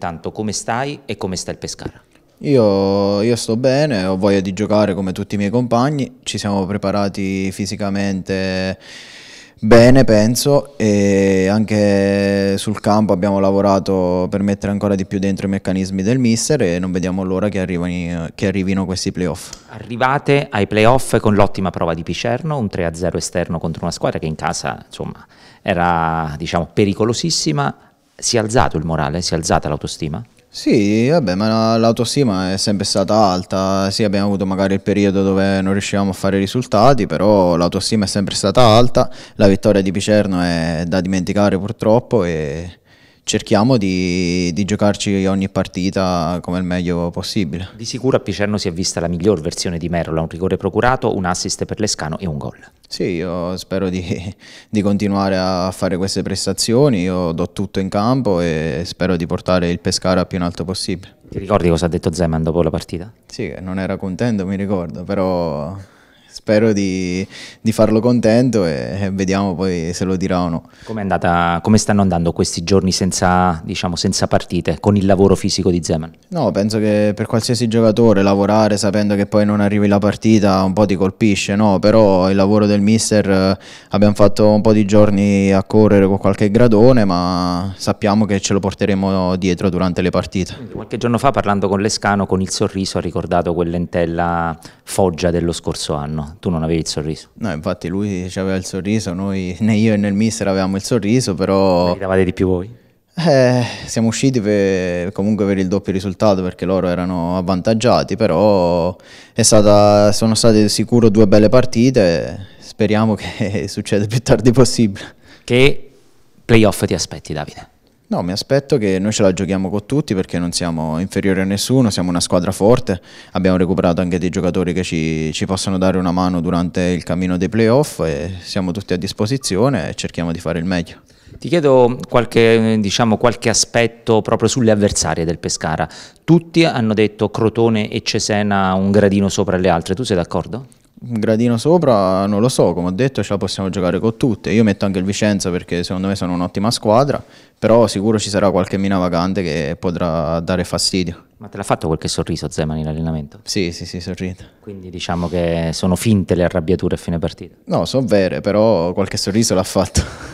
intanto come stai e come sta il Pescara? Io, io, sto bene, ho voglia di giocare come tutti i miei compagni, ci siamo preparati fisicamente bene penso e anche sul campo abbiamo lavorato per mettere ancora di più dentro i meccanismi del mister e non vediamo l'ora che, che, arrivino questi playoff. Arrivate ai playoff con l'ottima prova di Picerno, un 3-0 esterno contro una squadra che in casa insomma, era diciamo, pericolosissima, si è alzato il morale, si è alzata l'autostima? Sì, vabbè, ma l'autostima è sempre stata alta. Sì, abbiamo avuto magari il periodo dove non riuscivamo a fare risultati, però l'autostima è sempre stata alta. La vittoria di Picerno è da dimenticare purtroppo e cerchiamo di, di giocarci ogni partita come il meglio possibile. Di sicuro a Picerno si è vista la miglior versione di Merola, un rigore procurato, un assist per Lescano e un gol. Sì, io spero di, di, continuare a fare queste prestazioni, io do tutto in campo e spero di portare il Pescara più in alto possibile. Ti ricordi cosa ha detto Zeman dopo la partita? Sì, non era contento, mi ricordo, però Spero di, di farlo contento e, e, vediamo poi se lo dirà o no. Come, andata, come stanno andando questi giorni senza, diciamo, senza partite, con il lavoro fisico di Zeman? No, penso che per qualsiasi giocatore lavorare sapendo che poi non arrivi la partita un po' ti colpisce, no? però il lavoro del mister eh, abbiamo fatto un po' di giorni a correre con qualche gradone, ma sappiamo che ce lo porteremo dietro durante le partite. Qualche giorno fa parlando con Lescano, con il sorriso ha ricordato quell'entella foggia dello scorso anno giorno tu non avevi il sorriso. No, infatti lui aveva il sorriso, noi, né io né il mister avevamo il sorriso, però... Gridavate di più voi? Eh, siamo usciti per, comunque per il doppio risultato perché loro erano avvantaggiati, però stata, sono state sicuro due belle partite, speriamo che succeda il più tardi possibile. Che playoff ti aspetti Davide? No, mi aspetto che noi ce la giochiamo con tutti perché non siamo inferiori a nessuno, siamo una squadra forte, abbiamo recuperato anche dei giocatori che ci, ci possono dare una mano durante il cammino dei playoff e siamo tutti a disposizione e cerchiamo di fare il meglio. Ti chiedo qualche, diciamo, qualche, aspetto proprio sulle avversarie del Pescara. Tutti hanno detto Crotone e Cesena un gradino sopra le altre, tu sei d'accordo? un gradino sopra non lo so, come ho detto ce la possiamo giocare con tutte, io metto anche il Vicenza perché secondo me sono un'ottima squadra, però sicuro ci sarà qualche mina vacante che potrà dare fastidio. Ma te l'ha fatto qualche sorriso Zeman in allenamento? Sì, sì, sì, sorriso. Quindi diciamo che sono finte le arrabbiature a fine partita? No, sono vere, però qualche sorriso l'ha fatto.